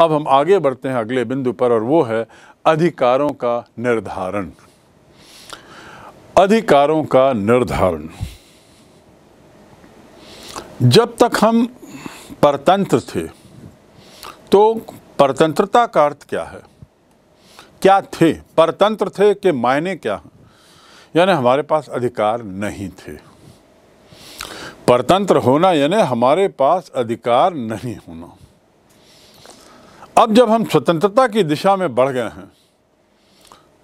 अब हम आगे बढ़ते हैं अगले बिंदु पर और वो है अधिकारों का निर्धारण अधिकारों का निर्धारण जब तक हम परतंत्र थे तो परतंत्रता का अर्थ क्या है क्या थे परतंत्र थे के मायने क्या हैं यानी हमारे पास अधिकार नहीं थे परतंत्र होना यानी हमारे पास अधिकार नहीं होना अब जब हम स्वतंत्रता की दिशा में बढ़ गए हैं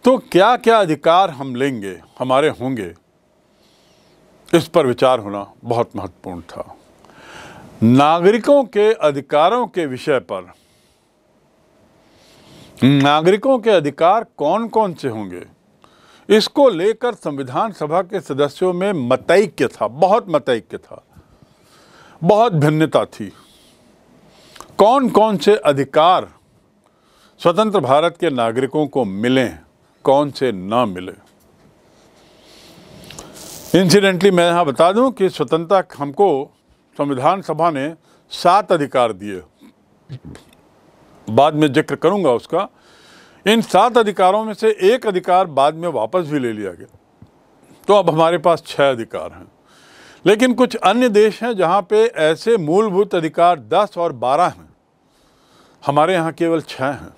तो क्या क्या अधिकार हम लेंगे हमारे होंगे इस पर विचार होना बहुत महत्वपूर्ण था नागरिकों के अधिकारों के विषय पर नागरिकों के अधिकार कौन कौन से होंगे इसको लेकर संविधान सभा के सदस्यों में मतैक्य था बहुत मतैक्य था बहुत भिन्नता थी कौन कौन से अधिकार स्वतंत्र भारत के नागरिकों को मिले कौन से ना मिले इंसिडेंटली मैं यहाँ बता दूं कि स्वतंत्रता हमको संविधान सभा ने सात अधिकार दिए बाद में जिक्र करूंगा उसका इन सात अधिकारों में से एक अधिकार बाद में वापस भी ले लिया गया तो अब हमारे पास छह अधिकार हैं लेकिन कुछ अन्य देश हैं जहाँ पे ऐसे मूलभूत अधिकार 10 और 12 हैं हमारे यहाँ केवल छः हैं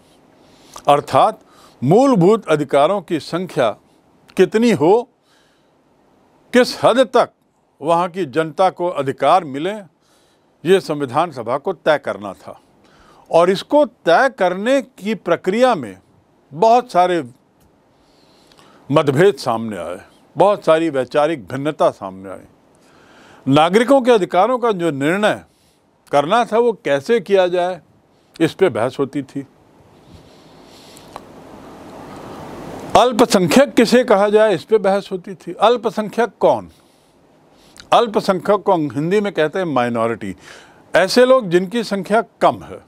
अर्थात मूलभूत अधिकारों की संख्या कितनी हो किस हद तक वहाँ की जनता को अधिकार मिले ये संविधान सभा को तय करना था और इसको तय करने की प्रक्रिया में बहुत सारे मतभेद सामने आए बहुत सारी वैचारिक भिन्नता सामने आई नागरिकों के अधिकारों का जो निर्णय करना था वो कैसे किया जाए इस पे बहस होती थी अल्पसंख्यक किसे कहा जाए इस पे बहस होती थी अल्पसंख्यक कौन अल्पसंख्यक को हिंदी में कहते हैं माइनॉरिटी ऐसे लोग जिनकी संख्या कम है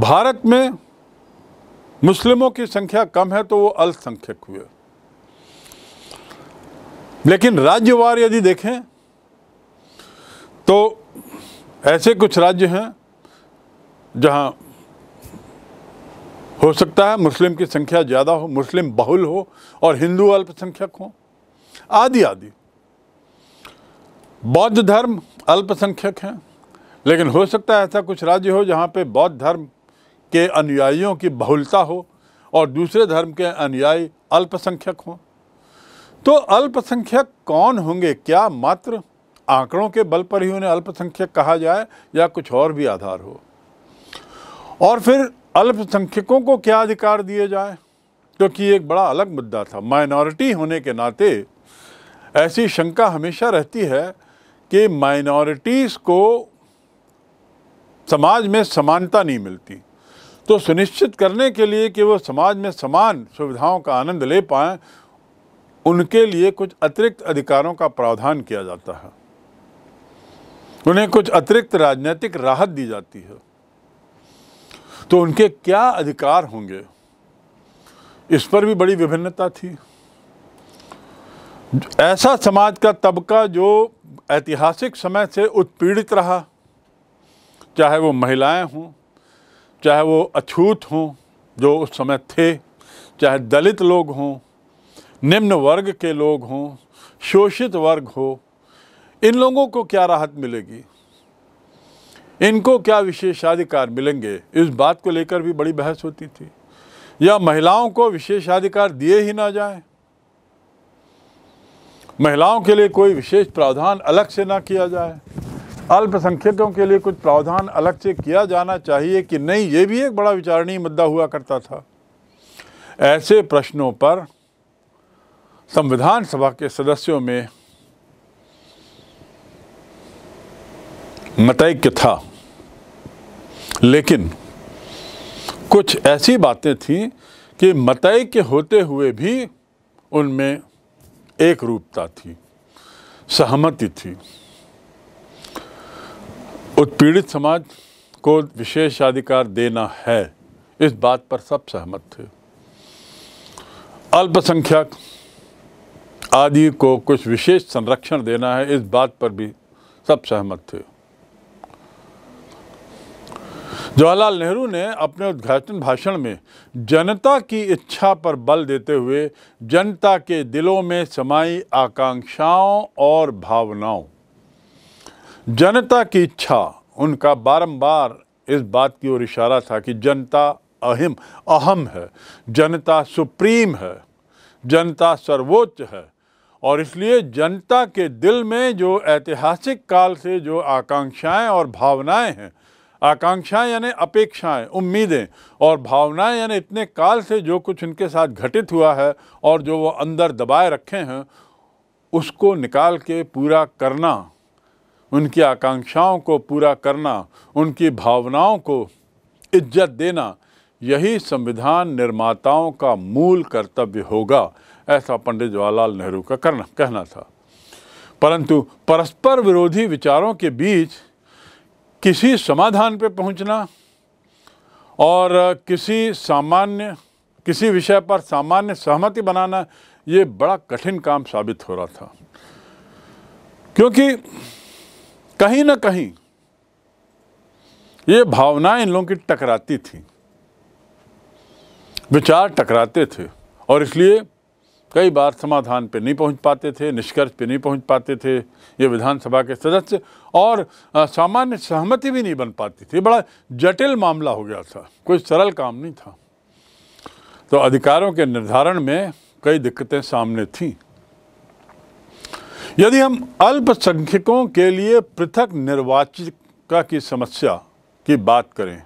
भारत में मुस्लिमों की संख्या कम है तो वो अल्पसंख्यक हुए लेकिन राज्यवार यदि देखें तो ऐसे कुछ राज्य हैं जहाँ हो सकता है मुस्लिम की संख्या ज़्यादा हो मुस्लिम बहुल हो और हिंदू अल्पसंख्यक हो आदि आदि बौद्ध धर्म अल्पसंख्यक हैं लेकिन हो सकता है ऐसा कुछ राज्य हो जहाँ पे बौद्ध धर्म के अनुयायियों की बहुलता हो और दूसरे धर्म के अनुयायी अल्पसंख्यक हों तो अल्पसंख्यक कौन होंगे क्या मात्र आंकड़ों के बल पर ही उन्हें अल्पसंख्यक कहा जाए या कुछ और भी आधार हो और फिर अल्पसंख्यकों को क्या अधिकार दिए जाए क्योंकि एक बड़ा अलग मुद्दा था माइनॉरिटी होने के नाते ऐसी शंका हमेशा रहती है कि माइनॉरिटीज़ को समाज में समानता नहीं मिलती तो सुनिश्चित करने के लिए कि वो समाज में समान सुविधाओं का आनंद ले पाएँ उनके लिए कुछ अतिरिक्त अधिकारों का प्रावधान किया जाता है उन्हें कुछ अतिरिक्त राजनीतिक राहत दी जाती है तो उनके क्या अधिकार होंगे इस पर भी बड़ी विभिन्नता थी ऐसा समाज का तबका जो ऐतिहासिक समय से उत्पीड़ित रहा चाहे वो महिलाएं हों चाहे वो अछूत हों जो उस समय थे चाहे दलित लोग हों निम्न वर्ग के लोग हों शोषित वर्ग हो इन लोगों को क्या राहत मिलेगी इनको क्या विशेषाधिकार मिलेंगे इस बात को लेकर भी बड़ी बहस होती थी या महिलाओं को विशेषाधिकार दिए ही ना जाए महिलाओं के लिए कोई विशेष प्रावधान अलग से ना किया जाए अल्पसंख्यकों के लिए कुछ प्रावधान अलग से किया जाना चाहिए कि नहीं ये भी एक बड़ा विचारणीय मुद्दा हुआ करता था ऐसे प्रश्नों पर संविधान सभा के सदस्यों में मटैक था लेकिन कुछ ऐसी बातें थीं कि मतई के होते हुए भी उनमें एक रूपता थी सहमति थी उत्पीड़ित समाज को विशेष अधिकार देना है इस बात पर सब सहमत थे अल्पसंख्यक आदि को कुछ विशेष संरक्षण देना है इस बात पर भी सब सहमत थे जवाहरलाल नेहरू ने अपने उद्घाटन भाषण में जनता की इच्छा पर बल देते हुए जनता के दिलों में समाई आकांक्षाओं और भावनाओं जनता की इच्छा उनका बारंबार इस बात की ओर इशारा था कि जनता अहम अहम है जनता सुप्रीम है जनता सर्वोच्च है और इसलिए जनता के दिल में जो ऐतिहासिक काल से जो आकांक्षाएं और भावनाएं हैं आकांक्षाएं यानी अपेक्षाएं उम्मीदें और भावनाएं यानी इतने काल से जो कुछ उनके साथ घटित हुआ है और जो वो अंदर दबाए रखे हैं उसको निकाल के पूरा करना उनकी आकांक्षाओं को पूरा करना उनकी भावनाओं को इज्जत देना यही संविधान निर्माताओं का मूल कर्तव्य होगा ऐसा पंडित जवाहरलाल नेहरू का करना कहना था परंतु परस्पर विरोधी विचारों के बीच किसी समाधान पे पहुंचना और किसी सामान्य किसी विषय पर सामान्य सहमति बनाना ये बड़ा कठिन काम साबित हो रहा था क्योंकि कहीं ना कहीं ये भावनाएं इन लोगों की टकराती थी विचार टकराते थे और इसलिए कई बार समाधान पे नहीं पहुंच पाते थे निष्कर्ष पे नहीं पहुंच पाते थे ये विधानसभा के सदस्य और सामान्य सहमति भी नहीं बन पाती थी बड़ा जटिल मामला हो गया था कोई सरल काम नहीं था तो अधिकारों के निर्धारण में कई दिक्कतें सामने थीं यदि हम अल्पसंख्यकों के लिए पृथक निर्वाचिका की समस्या की बात करें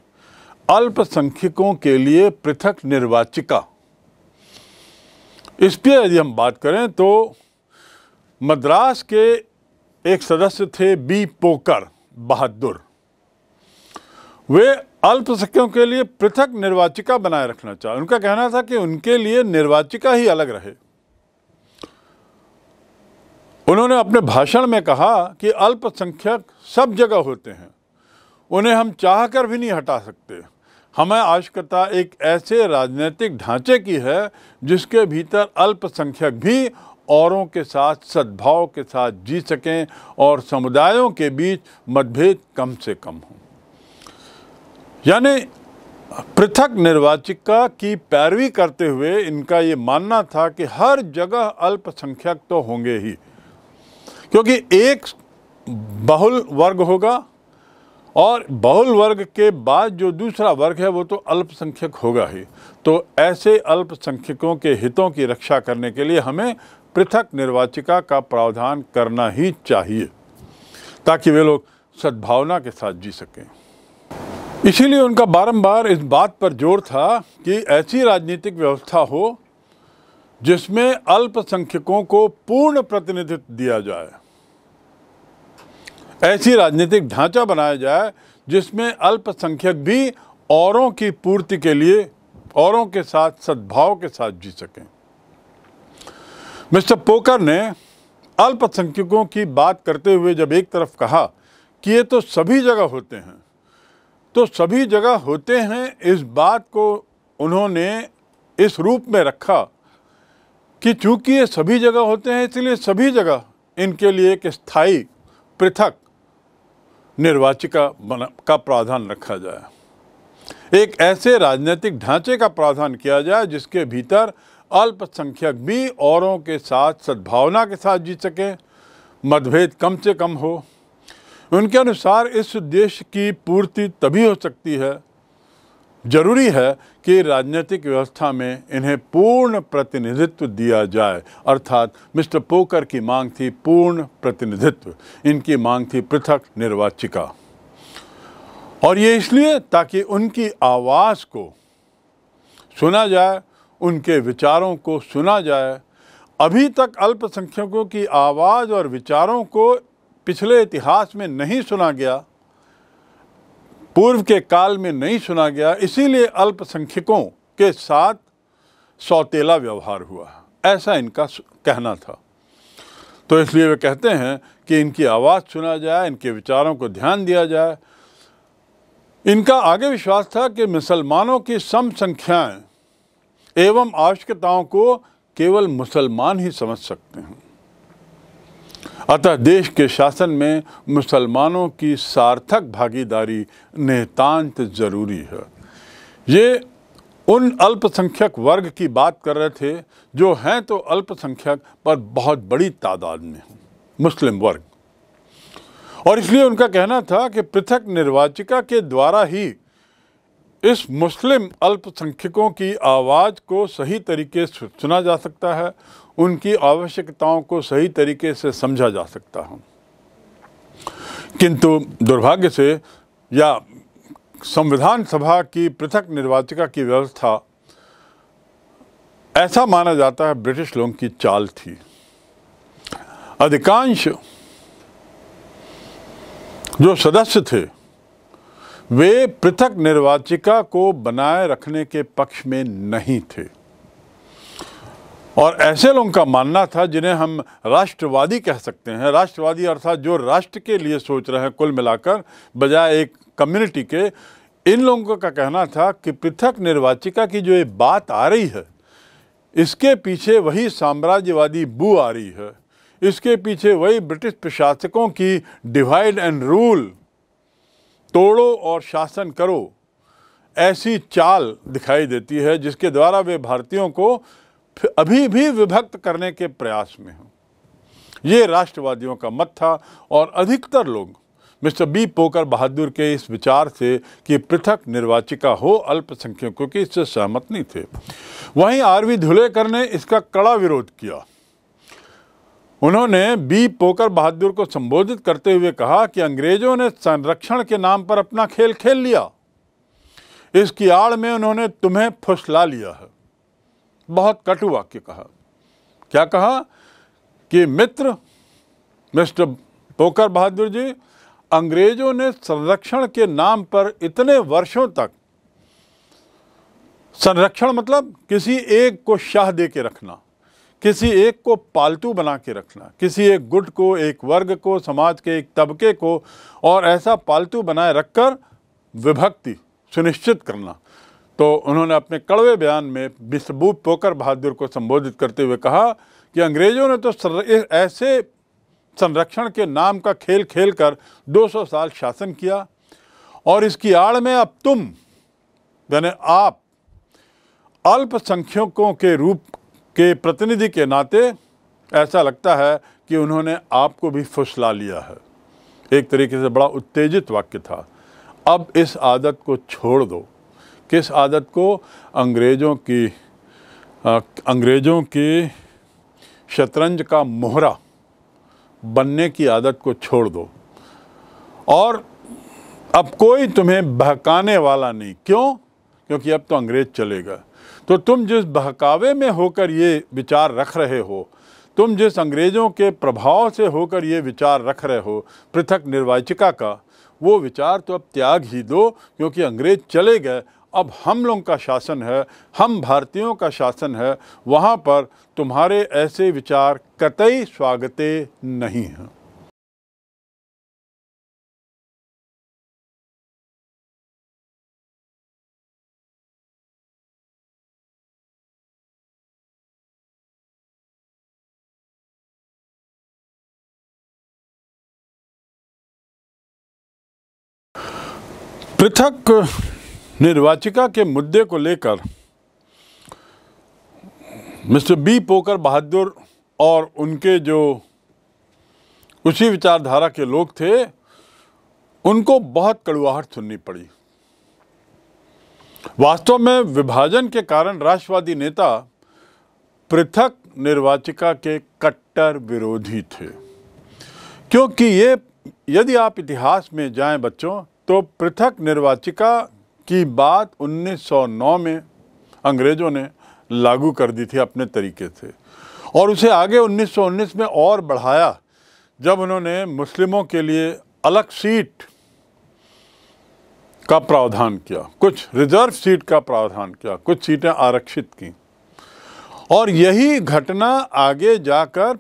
अल्पसंख्यकों के लिए पृथक निर्वाचिका इस पर यदि हम बात करें तो मद्रास के एक सदस्य थे बी पोकर बहादुर वे अल्पसंख्यकों के लिए पृथक निर्वाचिका बनाए रखना चाह उनका कहना था कि उनके लिए निर्वाचिका ही अलग रहे उन्होंने अपने भाषण में कहा कि अल्पसंख्यक सब जगह होते हैं उन्हें हम चाह कर भी नहीं हटा सकते हमें आवश्यकता एक ऐसे राजनीतिक ढांचे की है जिसके भीतर अल्पसंख्यक भी औरों के साथ सद्भाव के साथ जी सकें और समुदायों के बीच मतभेद कम से कम हों यानी पृथक निर्वाचिका की पैरवी करते हुए इनका ये मानना था कि हर जगह अल्पसंख्यक तो होंगे ही क्योंकि एक बहुल वर्ग होगा और बहुल वर्ग के बाद जो दूसरा वर्ग है वो तो अल्पसंख्यक होगा ही तो ऐसे अल्पसंख्यकों के हितों की रक्षा करने के लिए हमें पृथक निर्वाचिका का प्रावधान करना ही चाहिए ताकि वे लोग सद्भावना के साथ जी सकें इसीलिए उनका बारंबार इस बात पर जोर था कि ऐसी राजनीतिक व्यवस्था हो जिसमें अल्पसंख्यकों को पूर्ण प्रतिनिधित्व दिया जाए ऐसी राजनीतिक ढांचा बनाया जाए जिसमें अल्पसंख्यक भी औरों की पूर्ति के लिए औरों के साथ सद्भाव के साथ जी सकें मिस्टर पोकर ने अल्पसंख्यकों की बात करते हुए जब एक तरफ कहा कि ये तो सभी जगह होते हैं तो सभी जगह होते हैं इस बात को उन्होंने इस रूप में रखा कि चूंकि ये सभी जगह होते हैं इसलिए सभी जगह इनके लिए एक स्थायी पृथक निर्वाचिका का प्रावधान रखा जाए एक ऐसे राजनीतिक ढांचे का प्रावधान किया जाए जिसके भीतर अल्पसंख्यक भी औरों के साथ सद्भावना के साथ जीत सकें मतभेद कम से कम हो उनके अनुसार इस उद्देश्य की पूर्ति तभी हो सकती है जरूरी है कि राजनीतिक व्यवस्था में इन्हें पूर्ण प्रतिनिधित्व दिया जाए अर्थात मिस्टर पोकर की मांग थी पूर्ण प्रतिनिधित्व इनकी मांग थी पृथक निर्वाचिका और ये इसलिए ताकि उनकी आवाज़ को सुना जाए उनके विचारों को सुना जाए अभी तक अल्पसंख्यकों की आवाज़ और विचारों को पिछले इतिहास में नहीं सुना गया पूर्व के काल में नहीं सुना गया इसीलिए अल्पसंख्यकों के साथ सौतेला व्यवहार हुआ ऐसा इनका कहना था तो इसलिए वे कहते हैं कि इनकी आवाज़ सुना जाए इनके विचारों को ध्यान दिया जाए इनका आगे विश्वास था कि मुसलमानों की सम संख्याएँ एवं आवश्यकताओं को केवल मुसलमान ही समझ सकते हैं अतः देश के शासन में मुसलमानों की सार्थक भागीदारी नितान्त जरूरी है ये उन अल्पसंख्यक वर्ग की बात कर रहे थे जो हैं तो अल्पसंख्यक पर बहुत बड़ी तादाद में मुस्लिम वर्ग और इसलिए उनका कहना था कि पृथक निर्वाचिका के द्वारा ही इस मुस्लिम अल्पसंख्यकों की आवाज़ को सही तरीके से सुना जा सकता है उनकी आवश्यकताओं को सही तरीके से समझा जा सकता हो किंतु दुर्भाग्य से या संविधान सभा की पृथक निर्वाचिका की व्यवस्था ऐसा माना जाता है ब्रिटिश लोगों की चाल थी अधिकांश जो सदस्य थे वे पृथक निर्वाचिका को बनाए रखने के पक्ष में नहीं थे और ऐसे लोगों का मानना था जिन्हें हम राष्ट्रवादी कह सकते हैं राष्ट्रवादी अर्थात जो राष्ट्र के लिए सोच रहे हैं कुल मिलाकर बजाय एक कम्युनिटी के इन लोगों का कहना था कि पृथक निर्वाचिका की जो ये बात आ रही है इसके पीछे वही साम्राज्यवादी बू आ रही है इसके पीछे वही ब्रिटिश प्रशासकों की डिवाइड एंड रूल तोड़ो और शासन करो ऐसी चाल दिखाई देती है जिसके द्वारा वे भारतीयों को अभी भी विभक्त करने के प्रयास में हो ये राष्ट्रवादियों का मत था और अधिकतर लोग मिस्टर बी पोकर बहादुर के इस विचार से कि पृथक निर्वाचिका हो अल्पसंख्यकों की इससे सहमत नहीं थे वहीं आर वी धुलेकर ने इसका कड़ा विरोध किया उन्होंने बी पोकर बहादुर को संबोधित करते हुए कहा कि अंग्रेजों ने संरक्षण के नाम पर अपना खेल खेल लिया इसकी आड़ में उन्होंने तुम्हें फुसला लिया है बहुत कटु वाक्य कहा क्या कहा कि मित्र मिस्टर पोकर बहादुर जी अंग्रेजों ने संरक्षण के नाम पर इतने वर्षों तक संरक्षण मतलब किसी एक को शाह दे के रखना किसी एक को पालतू बना के रखना किसी एक गुट को एक वर्ग को समाज के एक तबके को और ऐसा पालतू बनाए रखकर विभक्ति सुनिश्चित करना तो उन्होंने अपने कड़वे बयान में बिशबू पोकर बहादुर को संबोधित करते हुए कहा कि अंग्रेज़ों ने तो ऐसे संरक्षण के नाम का खेल खेल कर 200 साल शासन किया और इसकी आड़ में अब तुम यानी आप अल्पसंख्यकों के रूप के प्रतिनिधि के नाते ऐसा लगता है कि उन्होंने आपको भी फुसला लिया है एक तरीके से बड़ा उत्तेजित वाक्य था अब इस आदत को छोड़ दो किस आदत को अंग्रेज़ों की अंग्रेज़ों की शतरंज का मोहरा बनने की आदत को छोड़ दो और अब कोई तुम्हें बहकाने वाला नहीं क्यों क्योंकि अब तो अंग्रेज़ चलेगा तो तुम जिस बहकावे में होकर ये विचार रख रहे हो तुम जिस अंग्रेज़ों के प्रभाव से होकर ये विचार रख रहे हो पृथक निर्वाचिका का वो विचार तो अब त्याग ही दो क्योंकि अंग्रेज़ चले गए अब हम लोग का शासन है हम भारतीयों का शासन है वहाँ पर तुम्हारे ऐसे विचार कतई स्वागते नहीं हैं पृथक निर्वाचिका के मुद्दे को लेकर मिस्टर बी पोकर बहादुर और उनके जो उसी विचारधारा के लोग थे उनको बहुत कड़ुआहट सुननी पड़ी वास्तव में विभाजन के कारण राष्ट्रवादी नेता पृथक निर्वाचिका के कट्टर विरोधी थे क्योंकि ये यदि आप इतिहास में जाएं बच्चों तो पृथक निर्वाचिका की बात 1909 में अंग्रेज़ों ने लागू कर दी थी अपने तरीके से और उसे आगे 1919 में और बढ़ाया जब उन्होंने मुस्लिमों के लिए अलग सीट का प्रावधान किया कुछ रिजर्व सीट का प्रावधान किया कुछ सीटें आरक्षित की और यही घटना आगे जाकर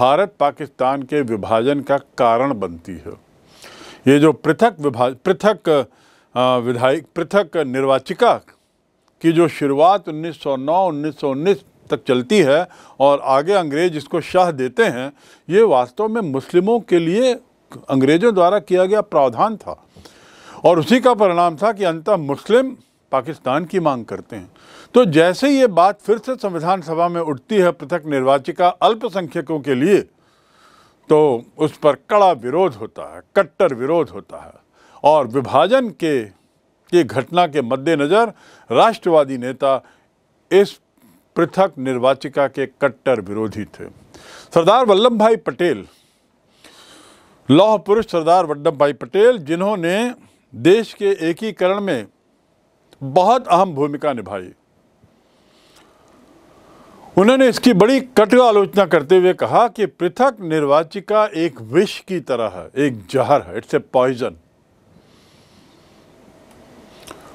भारत पाकिस्तान के विभाजन का कारण बनती है ये जो पृथक विभाज पृथक विधायक पृथक निर्वाचिका की जो शुरुआत 1909 1919 तक चलती है और आगे अंग्रेज इसको शाह देते हैं ये वास्तव में मुस्लिमों के लिए अंग्रेज़ों द्वारा किया गया प्रावधान था और उसी का परिणाम था कि अंतः मुस्लिम पाकिस्तान की मांग करते हैं तो जैसे ये बात फिर से संविधान सभा में उठती है पृथक निर्वाचिका अल्पसंख्यकों के लिए तो उस पर कड़ा विरोध होता है कट्टर विरोध होता है और विभाजन के की घटना के मद्देनज़र राष्ट्रवादी नेता इस पृथक निर्वाचिका के कट्टर विरोधी थे सरदार वल्लभ भाई पटेल लौह पुरुष सरदार वल्लभ भाई पटेल जिन्होंने देश के एकीकरण में बहुत अहम भूमिका निभाई उन्होंने इसकी बड़ी कटु आलोचना करते हुए कहा कि पृथक निर्वाचिका एक विष की तरह है एक जहर है इट्स ए पॉइजन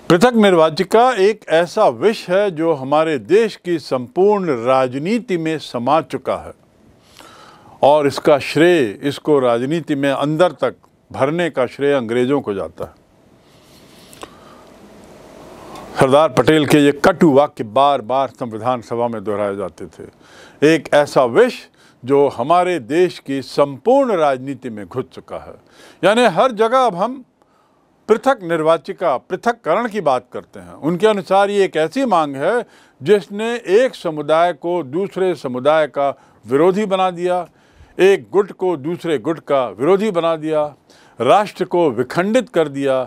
पृथक निर्वाचिका एक ऐसा विष है जो हमारे देश की संपूर्ण राजनीति में समा चुका है और इसका श्रेय इसको राजनीति में अंदर तक भरने का श्रेय अंग्रेज़ों को जाता है सरदार पटेल के ये कटु वाक्य बार बार संविधान सभा में दोहराए जाते थे एक ऐसा विष जो हमारे देश की संपूर्ण राजनीति में घुस चुका है यानी हर जगह अब हम पृथक निर्वाचिका पृथककरण की बात करते हैं उनके अनुसार ये एक ऐसी मांग है जिसने एक समुदाय को दूसरे समुदाय का विरोधी बना दिया एक गुट को दूसरे गुट का विरोधी बना दिया राष्ट्र को विखंडित कर दिया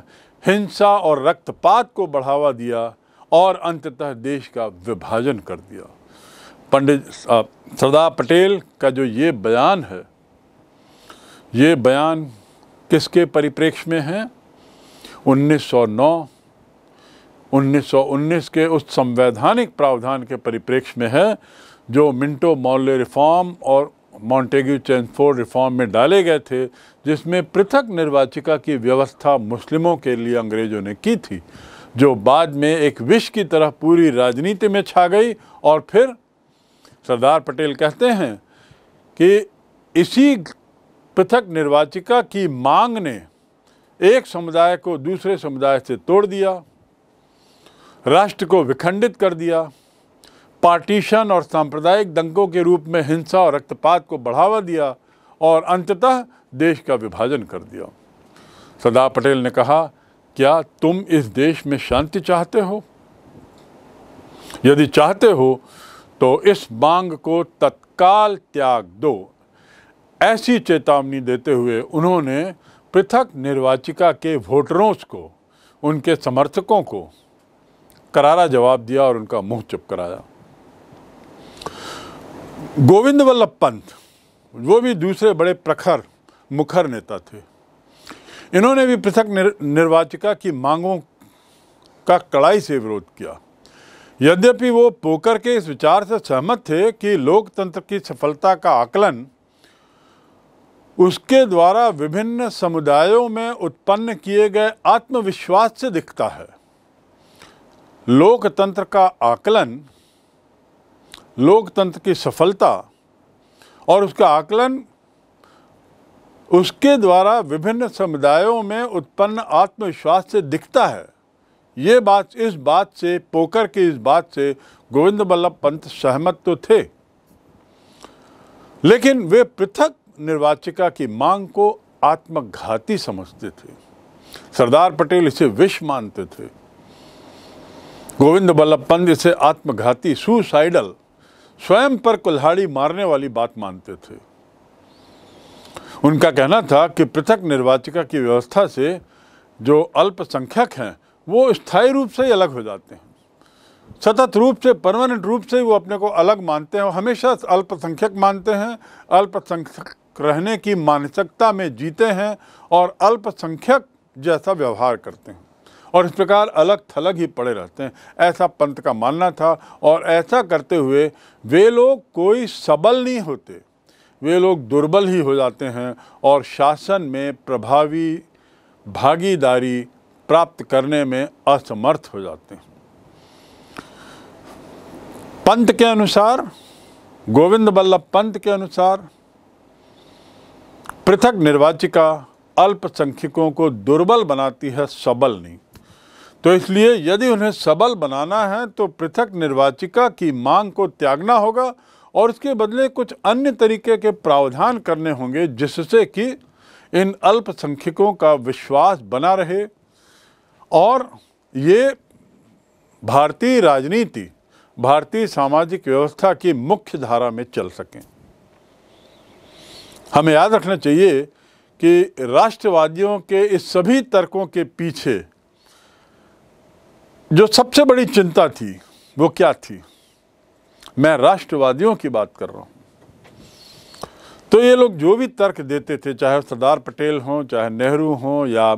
हिंसा और रक्तपात को बढ़ावा दिया और अंततः देश का विभाजन कर दिया पंडित सरदार पटेल का जो ये बयान है ये बयान किसके परिप्रेक्ष्य में है 1909 1919 के उस संवैधानिक प्रावधान के परिप्रेक्ष्य में है जो मिंटो मौल्य रिफॉर्म और मॉन्टेग्यू चैनफोर्ड रिफॉर्म में डाले गए थे जिसमें पृथक निर्वाचिका की व्यवस्था मुस्लिमों के लिए अंग्रेज़ों ने की थी जो बाद में एक विश्व की तरह पूरी राजनीति में छा गई और फिर सरदार पटेल कहते हैं कि इसी पृथक निर्वाचिका की मांग ने एक समुदाय को दूसरे समुदाय से तोड़ दिया राष्ट्र को विखंडित कर दिया पार्टीशन और सांप्रदायिक दंगों के रूप में हिंसा और रक्तपात को बढ़ावा दिया और अंततः देश का विभाजन कर दिया सरदार पटेल ने कहा क्या तुम इस देश में शांति चाहते हो यदि चाहते हो तो इस मांग को तत्काल त्याग दो ऐसी चेतावनी देते हुए उन्होंने पृथक निर्वाचिका के वोटरों को उनके समर्थकों को करारा जवाब दिया और उनका मुंह चुप कराया गोविंद वल्लभ पंत वो भी दूसरे बड़े प्रखर मुखर नेता थे इन्होंने भी पृथक निर, निर्वाचिका की मांगों का कड़ाई से विरोध किया यद्यपि वो पोकर के इस विचार से सहमत थे कि लोकतंत्र की सफलता का आकलन उसके द्वारा विभिन्न समुदायों में उत्पन्न किए गए आत्मविश्वास से दिखता है लोकतंत्र का आकलन लोकतंत्र की सफलता और उसका आकलन उसके द्वारा विभिन्न समुदायों में उत्पन्न आत्मविश्वास से दिखता है ये बात इस बात से पोकर की इस बात से गोविंद बल्लभ पंत सहमत तो थे लेकिन वे पृथक निर्वाचिका की मांग को आत्मघाती समझते थे सरदार पटेल इसे विष मानते थे गोविंद बल्लभ पंत इसे आत्मघाती सुसाइडल स्वयं पर कुल्हाड़ी मारने वाली बात मानते थे उनका कहना था कि पृथक निर्वाचिका की व्यवस्था से जो अल्पसंख्यक हैं वो स्थायी रूप से ही अलग हो जाते हैं सतत रूप से परमानेंट रूप से वो अपने को अलग मानते हैं हमेशा अल्पसंख्यक मानते हैं अल्पसंख्यक रहने की मानसिकता में जीते हैं और अल्पसंख्यक जैसा व्यवहार करते हैं और इस प्रकार अलग थलग ही पड़े रहते हैं ऐसा पंथ का मानना था और ऐसा करते हुए वे लोग कोई सबल नहीं होते वे लोग दुर्बल ही हो जाते हैं और शासन में प्रभावी भागीदारी प्राप्त करने में असमर्थ हो जाते हैं पंत के अनुसार गोविंद बल्लभ पंत के अनुसार पृथक निर्वाचिका अल्पसंख्यकों को दुर्बल बनाती है सबल नहीं तो इसलिए यदि उन्हें सबल बनाना है तो पृथक निर्वाचिका की मांग को त्यागना होगा और इसके बदले कुछ अन्य तरीके के प्रावधान करने होंगे जिससे कि इन अल्पसंख्यकों का विश्वास बना रहे और ये भारतीय राजनीति भारतीय सामाजिक व्यवस्था की मुख्य धारा में चल सकें हमें याद रखना चाहिए कि राष्ट्रवादियों के इस सभी तर्कों के पीछे जो सबसे बड़ी चिंता थी वो क्या थी मैं राष्ट्रवादियों की बात कर रहा हूँ तो ये लोग जो भी तर्क देते थे चाहे सरदार पटेल हों चाहे नेहरू हों या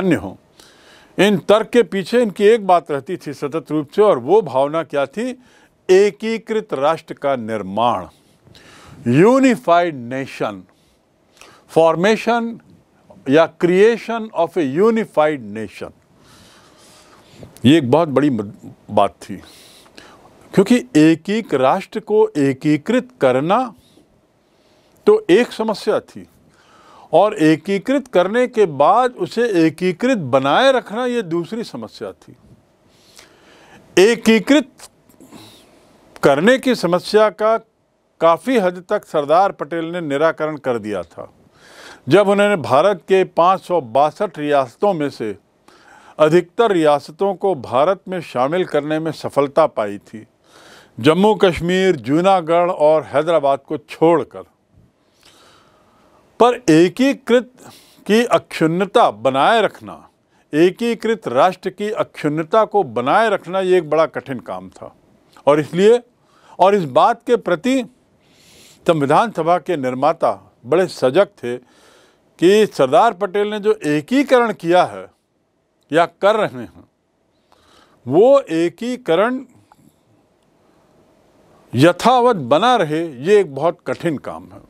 अन्य हों इन तर्क के पीछे इनकी एक बात रहती थी सतत रूप से और वो भावना क्या थी एकीकृत राष्ट्र का निर्माण यूनिफाइड नेशन फॉर्मेशन या creation of a unified nation ये एक बहुत बड़ी बात थी क्योंकि एक एक राष्ट्र को एकीकृत करना तो एक समस्या थी और एकीकृत करने के बाद उसे एकीकृत बनाए रखना यह दूसरी समस्या थी एकीकृत करने की समस्या का काफ़ी हद तक सरदार पटेल ने निराकरण कर दिया था जब उन्होंने भारत के पाँच रियासतों में से अधिकतर रियासतों को भारत में शामिल करने में सफलता पाई थी जम्मू कश्मीर जूनागढ़ और हैदराबाद को छोड़कर पर एकीकृत की अक्षुण्णता बनाए रखना एकीकृत राष्ट्र की अक्षुण्णता को बनाए रखना ये एक बड़ा कठिन काम था और इसलिए और इस बात के प्रति संविधान सभा के निर्माता बड़े सजग थे कि सरदार पटेल ने जो एकीकरण किया है या कर रहे हैं वो एकीकरण यथावत बना रहे ये एक बहुत कठिन काम है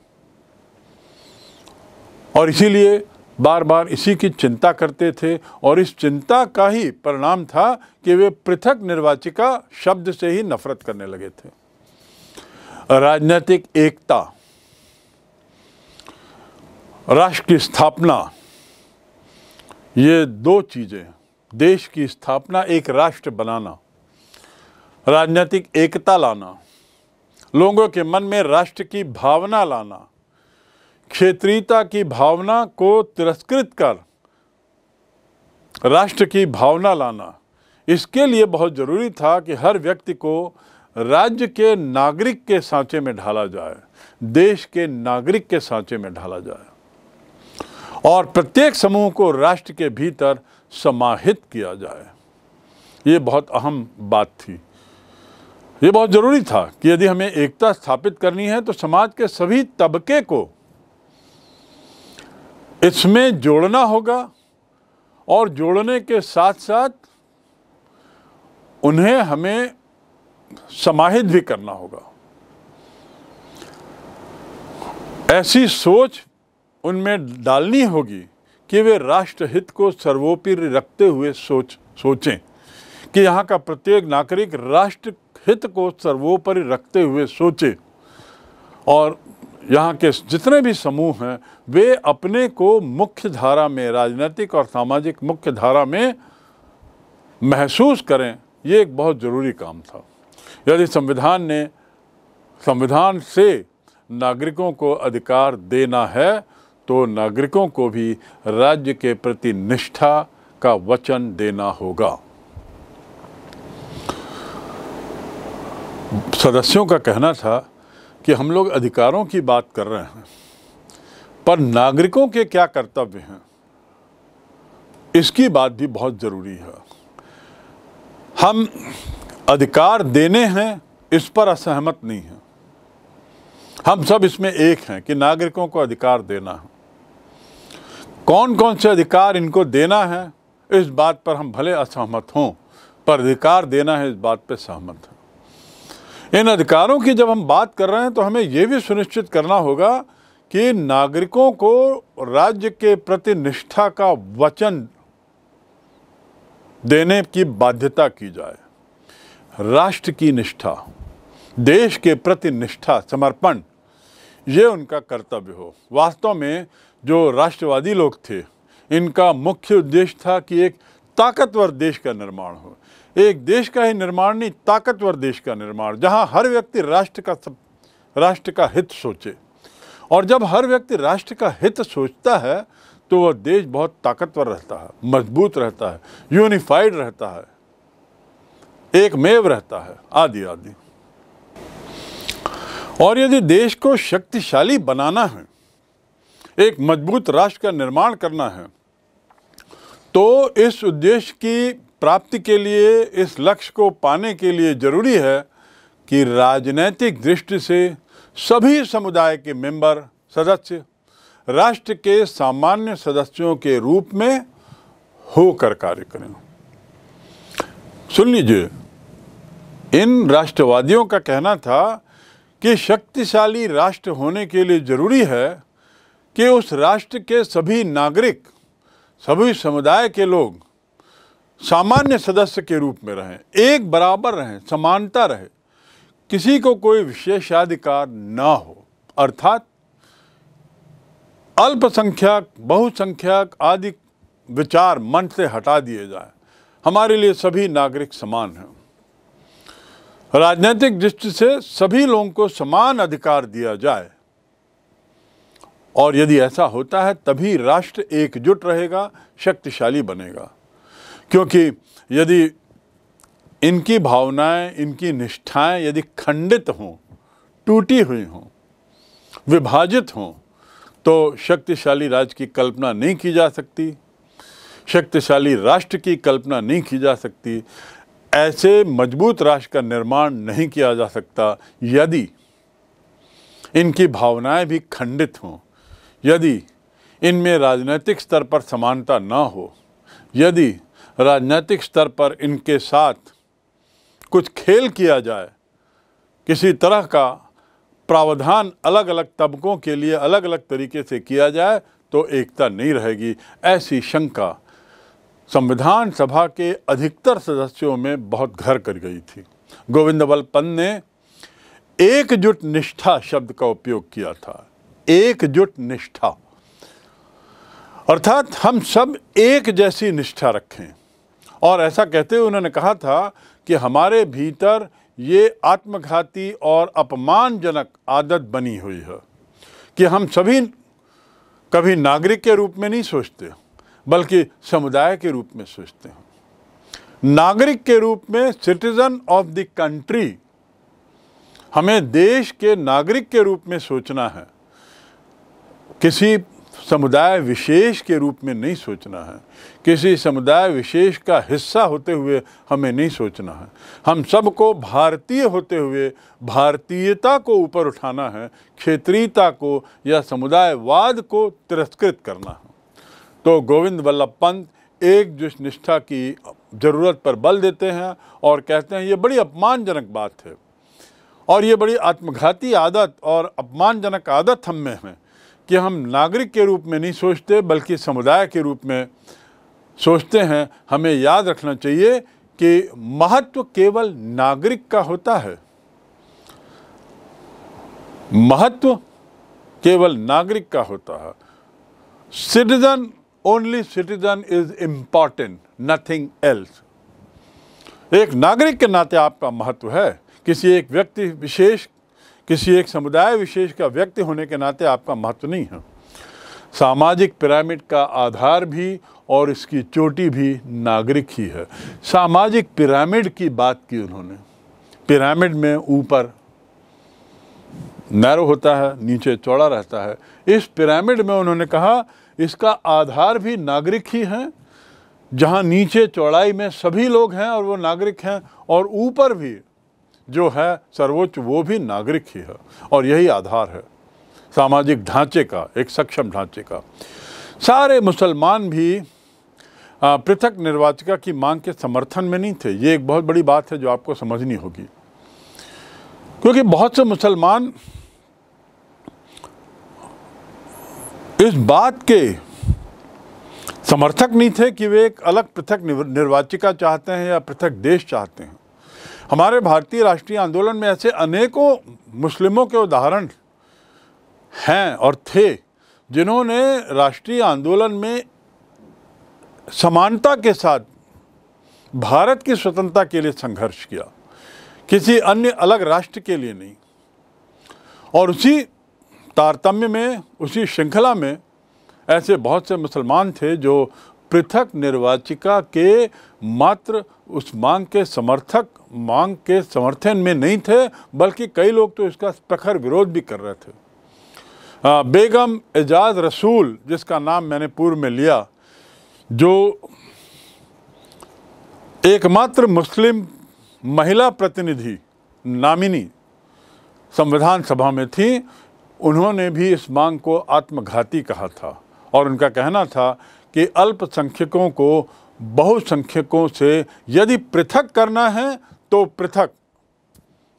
और इसीलिए बार बार इसी की चिंता करते थे और इस चिंता का ही परिणाम था कि वे पृथक निर्वाचिका शब्द से ही नफरत करने लगे थे राजनीतिक एकता राष्ट्र की स्थापना ये दो चीज़ें देश की स्थापना एक राष्ट्र बनाना राजनीतिक एकता लाना लोगों के मन में राष्ट्र की भावना लाना क्षेत्रीयता की भावना को तिरस्कृत कर राष्ट्र की भावना लाना इसके लिए बहुत ज़रूरी था कि हर व्यक्ति को राज्य के नागरिक के सांचे में ढाला जाए देश के नागरिक के सांचे में ढाला जाए और प्रत्येक समूह को राष्ट्र के भीतर समाहित किया जाए ये बहुत अहम बात थी ये बहुत ज़रूरी था कि यदि हमें एकता स्थापित करनी है तो समाज के सभी तबके को इसमें जोड़ना होगा और जोड़ने के साथ साथ उन्हें हमें समाहित भी करना होगा ऐसी सोच उनमें डालनी होगी कि वे राष्ट्र हित को सर्वोपरि रखते हुए सोच सोचें कि यहाँ का प्रत्येक नागरिक राष्ट्र हित को सर्वोपरि रखते हुए सोचे और यहाँ के जितने भी समूह हैं वे अपने को मुख्य धारा में राजनीतिक और सामाजिक मुख्य धारा में महसूस करें ये एक बहुत ज़रूरी काम था यदि संविधान ने संविधान से नागरिकों को अधिकार देना है तो नागरिकों को भी राज्य के प्रति निष्ठा का वचन देना होगा सदस्यों का कहना था कि हम लोग अधिकारों की बात कर रहे हैं पर नागरिकों के क्या कर्तव्य हैं इसकी बात भी बहुत ज़रूरी है हम अधिकार देने हैं इस पर असहमत नहीं है हम सब इसमें एक हैं कि नागरिकों को अधिकार देना है कौन कौन से अधिकार इनको देना है इस बात पर हम भले असहमत हों पर अधिकार देना है इस बात पर सहमत हैं इन अधिकारों की जब हम बात कर रहे हैं तो हमें ये भी सुनिश्चित करना होगा कि नागरिकों को राज्य के प्रति निष्ठा का वचन देने की बाध्यता की जाए राष्ट्र की निष्ठा देश के प्रति निष्ठा समर्पण ये उनका कर्तव्य हो वास्तव में जो राष्ट्रवादी लोग थे इनका मुख्य उद्देश्य था कि एक ताकतवर देश का निर्माण हो एक देश का ही निर्माण नहीं ताकतवर देश का निर्माण जहाँ हर व्यक्ति राष्ट्र का सब राष्ट्र का हित सोचे और जब हर व्यक्ति राष्ट्र का हित सोचता है तो वह देश बहुत ताकतवर रहता है मजबूत रहता है यूनिफाइड रहता है एक मेव रहता है आदि आदि और यदि देश को शक्तिशाली बनाना है एक मजबूत राष्ट्र का निर्माण करना है तो इस उद्देश्य की प्राप्ति के लिए इस लक्ष्य को पाने के लिए जरूरी है कि राजनैतिक दृष्टि से सभी समुदाय के मेंबर सदस्य राष्ट्र के सामान्य सदस्यों के रूप में होकर कार्य करें सुन लीजिए इन राष्ट्रवादियों का कहना था कि शक्तिशाली राष्ट्र होने के लिए ज़रूरी है कि उस राष्ट्र के सभी नागरिक सभी समुदाय के लोग सामान्य सदस्य के रूप में रहें एक बराबर रहें समानता रहे किसी को कोई विशेषाधिकार ना हो अर्थात अल्पसंख्यक बहुसंख्यक आदि विचार मन से हटा दिए जाएं हमारे लिए सभी नागरिक समान हैं राजनीतिक दृष्टि से सभी लोगों को समान अधिकार दिया जाए और यदि ऐसा होता है तभी राष्ट्र एकजुट रहेगा शक्तिशाली बनेगा क्योंकि यदि इनकी भावनाएं इनकी निष्ठाएं यदि खंडित हों टूटी हुई हों विभाजित हों तो शक्तिशाली राज्य की कल्पना नहीं की जा सकती शक्तिशाली राष्ट्र की कल्पना नहीं की जा सकती ऐसे मजबूत राष्ट्र का निर्माण नहीं किया जा सकता यदि इनकी भावनाएं भी खंडित हों यदि इनमें राजनीतिक स्तर पर समानता ना हो यदि राजनीतिक स्तर पर इनके साथ कुछ खेल किया जाए किसी तरह का प्रावधान अलग अलग तबकों के लिए अलग अलग तरीके से किया जाए तो एकता नहीं रहेगी ऐसी शंका संविधान सभा के अधिकतर सदस्यों में बहुत घर कर गई थी गोविंद पंत ने एकजुट निष्ठा शब्द का उपयोग किया था एकजुट निष्ठा अर्थात हम सब एक जैसी निष्ठा रखें और ऐसा कहते हुए उन्होंने कहा था कि हमारे भीतर ये आत्मघाती और अपमानजनक आदत बनी हुई है कि हम सभी कभी नागरिक के रूप में नहीं सोचते बल्कि समुदाय के रूप में सोचते हैं नागरिक के रूप में सिटीज़न ऑफ द कंट्री हमें देश के नागरिक के रूप में सोचना है किसी समुदाय विशेष के रूप में नहीं सोचना है किसी समुदाय विशेष का हिस्सा होते हुए हमें नहीं सोचना है हम सबको भारतीय होते हुए भारतीयता को ऊपर उठाना है क्षेत्रीयता को या समुदायवाद को तिरस्कृत करना है तो गोविंद वल्लभ पंत एक जिस निष्ठा की ज़रूरत पर बल देते हैं और कहते हैं ये बड़ी अपमानजनक बात है और ये बड़ी आत्मघाती आदत और अपमानजनक आदत हम में है कि हम नागरिक के रूप में नहीं सोचते बल्कि समुदाय के रूप में सोचते हैं हमें याद रखना चाहिए कि महत्व केवल नागरिक का होता है महत्व केवल नागरिक का होता है citizen only citizen is important nothing else एक नागरिक के नाते आपका महत्व है किसी एक व्यक्ति विशेष किसी एक समुदाय विशेष का व्यक्ति होने के नाते आपका महत्व नहीं है सामाजिक पिरामिड का आधार भी और इसकी चोटी भी नागरिक ही है सामाजिक पिरामिड की बात की उन्होंने पिरामिड में ऊपर नैरो होता है नीचे चौड़ा रहता है इस पिरामिड में उन्होंने कहा इसका आधार भी नागरिक ही हैं जहाँ नीचे चौड़ाई में सभी लोग हैं और वो नागरिक हैं और ऊपर भी जो है सर्वोच्च वो भी नागरिक ही है और यही आधार है सामाजिक ढांचे का एक सक्षम ढांचे का सारे मुसलमान भी पृथक निर्वाचिका की मांग के समर्थन में नहीं थे ये एक बहुत बड़ी बात है जो आपको समझनी होगी क्योंकि बहुत से मुसलमान इस बात के समर्थक नहीं थे कि वे एक अलग पृथक निर्वाचिका चाहते हैं या पृथक देश चाहते हैं हमारे भारतीय राष्ट्रीय आंदोलन में ऐसे अनेकों मुस्लिमों के उदाहरण हैं और थे जिन्होंने राष्ट्रीय आंदोलन में समानता के साथ भारत की स्वतंत्रता के लिए संघर्ष किया किसी अन्य अलग राष्ट्र के लिए नहीं और उसी तारतम्य में उसी श्रृंखला में ऐसे बहुत से मुसलमान थे जो पृथक निर्वाचिका के मात्र उस मांग के समर्थक मांग के समर्थन में नहीं थे बल्कि कई लोग तो इसका प्रखर विरोध भी कर रहे थे आ, बेगम एजाज रसूल जिसका नाम मैंने पूर्व में लिया जो एकमात्र मुस्लिम महिला प्रतिनिधि नामिनी संविधान सभा में थी उन्होंने भी इस मांग को आत्मघाती कहा था और उनका कहना था कि अल्पसंख्यकों को बहुसंख्यकों से यदि पृथक करना है तो पृथक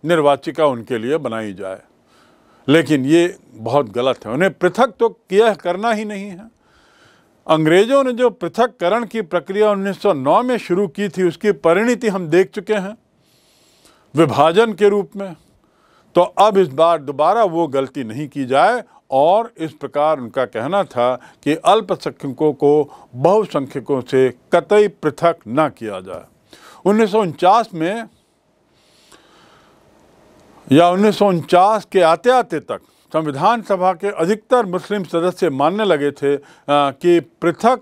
निर्वाचिका उनके लिए बनाई जाए लेकिन ये बहुत गलत है उन्हें पृथक तो किया करना ही नहीं है अंग्रेज़ों ने जो पृथककरण की प्रक्रिया 1909 में शुरू की थी उसकी परिणति हम देख चुके हैं विभाजन के रूप में तो अब इस बार दोबारा वो गलती नहीं की जाए और इस प्रकार उनका कहना था कि अल्पसंख्यकों को बहुसंख्यकों से कतई पृथक ना किया जाए उन्नीस में या उन्नीस के आते आते तक संविधान सभा के अधिकतर मुस्लिम सदस्य मानने लगे थे कि पृथक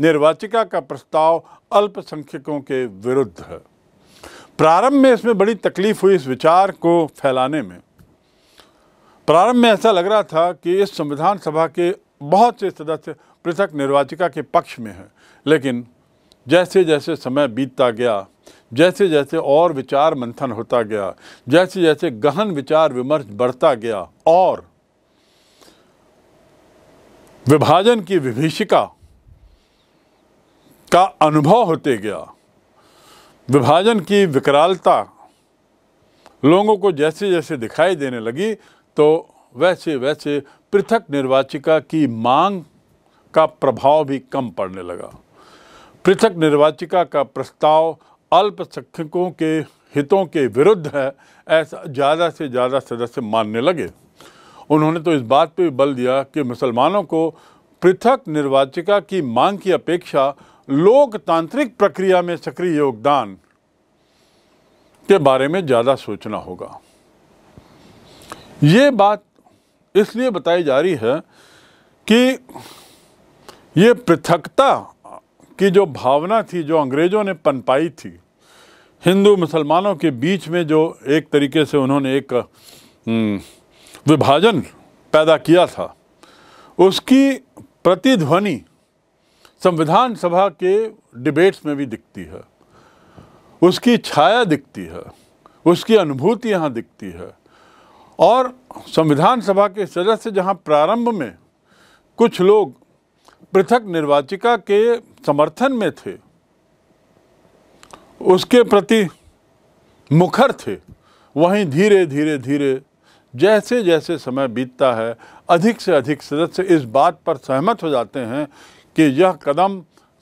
निर्वाचिका का प्रस्ताव अल्पसंख्यकों के विरुद्ध है प्रारंभ में इसमें बड़ी तकलीफ़ हुई इस विचार को फैलाने में प्रारंभ में ऐसा लग रहा था कि इस संविधान सभा के बहुत से सदस्य पृथक निर्वाचिका के पक्ष में हैं लेकिन जैसे जैसे समय बीतता गया जैसे जैसे और विचार मंथन होता गया जैसे जैसे गहन विचार विमर्श बढ़ता गया और विभाजन की विभीषिका का अनुभव होते गया विभाजन की विकरालता लोगों को जैसे जैसे दिखाई देने लगी तो वैसे वैसे पृथक निर्वाचिका की मांग का प्रभाव भी कम पड़ने लगा पृथक निर्वाचिका का प्रस्ताव अल्पसंख्यकों के हितों के विरुद्ध है ऐसा ज़्यादा से ज़्यादा सदस्य मानने लगे उन्होंने तो इस बात पर भी बल दिया कि मुसलमानों को पृथक निर्वाचिका की मांग की अपेक्षा लोकतांत्रिक प्रक्रिया में सक्रिय योगदान के बारे में ज़्यादा सोचना होगा ये बात इसलिए बताई जा रही है कि ये पृथकता की जो भावना थी जो अंग्रेज़ों ने पनपाई थी हिंदू मुसलमानों के बीच में जो एक तरीके से उन्होंने एक हम्म, विभाजन पैदा किया था उसकी प्रतिध्वनि संविधान सभा के डिबेट्स में भी दिखती है उसकी छाया दिखती है उसकी अनुभूति यहाँ दिखती है और संविधान सभा के सदस्य जहाँ प्रारंभ में कुछ लोग पृथक निर्वाचिका के समर्थन में थे उसके प्रति मुखर थे वहीं धीरे धीरे धीरे जैसे जैसे समय बीतता है अधिक से अधिक सदस्य इस बात पर सहमत हो जाते हैं कि यह कदम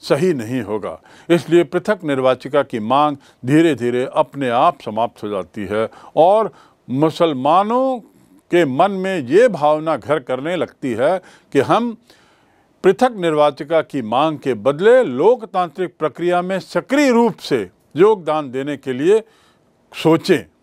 सही नहीं होगा इसलिए पृथक निर्वाचिका की मांग धीरे धीरे अपने आप समाप्त हो जाती है और मुसलमानों के मन में ये भावना घर करने लगती है कि हम पृथक निर्वाचिका की मांग के बदले लोकतांत्रिक प्रक्रिया में सक्रिय रूप से योगदान देने के लिए सोचें